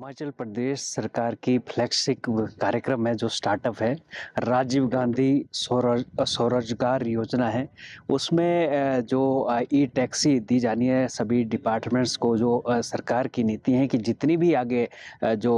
हिमाचल प्रदेश सरकार की फ्लैक्सिक कार्यक्रम है जो स्टार्टअप है राजीव गांधी स्वरोजगार योजना है उसमें जो ई टैक्सी दी जानी है सभी डिपार्टमेंट्स को जो सरकार की नीति है कि जितनी भी आगे जो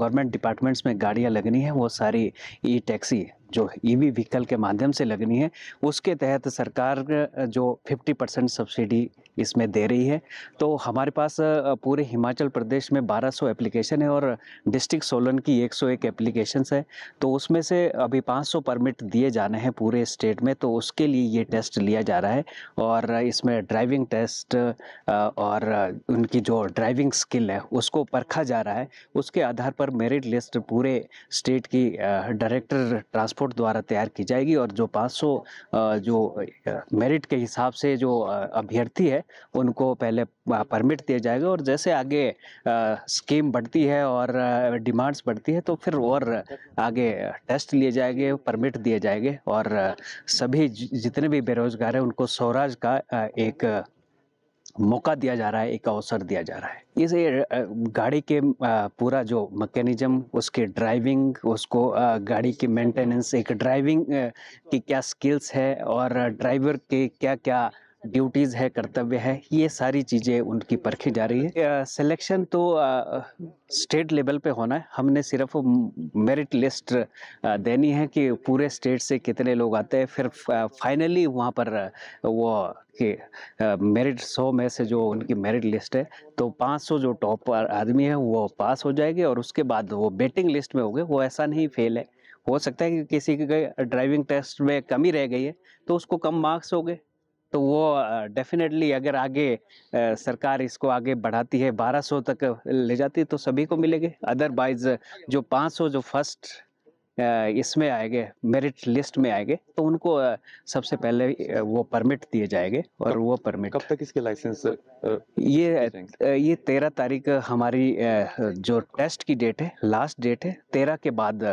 गवर्नमेंट डिपार्टमेंट्स में गाड़ियां लगनी है वो सारी ई टैक्सी जो ईवी व्हीकल के माध्यम से लगनी है उसके तहत सरकार जो 50 परसेंट सब्सिडी इसमें दे रही है तो हमारे पास पूरे हिमाचल प्रदेश में 1200 एप्लीकेशन है और डिस्ट्रिक्ट सोलन की 101 एप्लीकेशन है तो उसमें से अभी 500 परमिट दिए जाने हैं पूरे स्टेट में तो उसके लिए ये टेस्ट लिया जा रहा है और इसमें ड्राइविंग टेस्ट और उनकी जो ड्राइविंग स्किल है उसको परखा जा रहा है उसके आधार पर मेरिट लिस्ट पूरे स्टेट की डायरेक्टर ट्रांसपोर्ट द्वारा तैयार की जाएगी और जो पाँच जो मेरिट के हिसाब से जो अभ्यर्थी है उनको पहले परमिट दिया जाएगा और जैसे आगे स्कीम बढ़ती है और डिमांड्स बढ़ती है तो फिर और आगे टेस्ट लिए जाएंगे परमिट दिए जाएंगे और सभी जितने भी बेरोजगार हैं उनको स्वराज का एक मौका दिया जा रहा है एक अवसर दिया जा रहा है इसे गाड़ी के पूरा जो मैकेनिज्म उसके ड्राइविंग उसको गाड़ी की मेंटेनेंस एक ड्राइविंग की क्या स्किल्स है और ड्राइवर के क्या क्या ड्यूटीज़ है कर्तव्य है ये सारी चीज़ें उनकी परखी जा रही है सिलेक्शन तो स्टेट लेवल पे होना है हमने सिर्फ मेरिट लिस्ट देनी है कि पूरे स्टेट से कितने लोग आते हैं फिर फाइनली वहाँ पर वो कि मेरिट सौ में से जो उनकी मेरिट लिस्ट है तो 500 जो टॉप आदमी है वो पास हो जाएंगे और उसके बाद वो बेटिंग लिस्ट में हो गए वो ऐसा नहीं फेल है हो सकता है कि किसी के ड्राइविंग टेस्ट में कमी रह गई है तो उसको कम मार्क्स हो गए तो वो डेफिनेटली अगर आगे सरकार इसको आगे बढ़ाती है 1200 तक ले जाती है तो सभी को मिलेंगे अदरवाइज जो 500 जो फर्स्ट इसमें आएंगे मेरिट लिस्ट में आएंगे तो उनको सबसे पहले वो परमिट दिए जाएंगे और कब, वो परमिट कब तक इसके लाइसेंस ये ये तेरह तारीख हमारी जो टेस्ट की डेट है लास्ट डेट है तेरह के बाद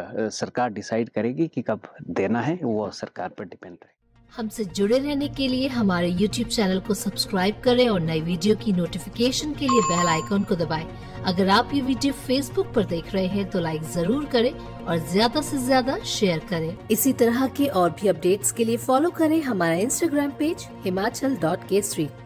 सरकार डिसाइड करेगी कि कब देना है वो सरकार पर डिपेंड रहेगा हमसे जुड़े रहने के लिए हमारे YouTube चैनल को सब्सक्राइब करें और नई वीडियो की नोटिफिकेशन के लिए बेल आइकॉन को दबाएं। अगर आप ये वीडियो Facebook पर देख रहे हैं तो लाइक जरूर करें और ज्यादा से ज्यादा शेयर करें। इसी तरह के और भी अपडेट्स के लिए फॉलो करें हमारा Instagram पेज हिमाचल डॉट के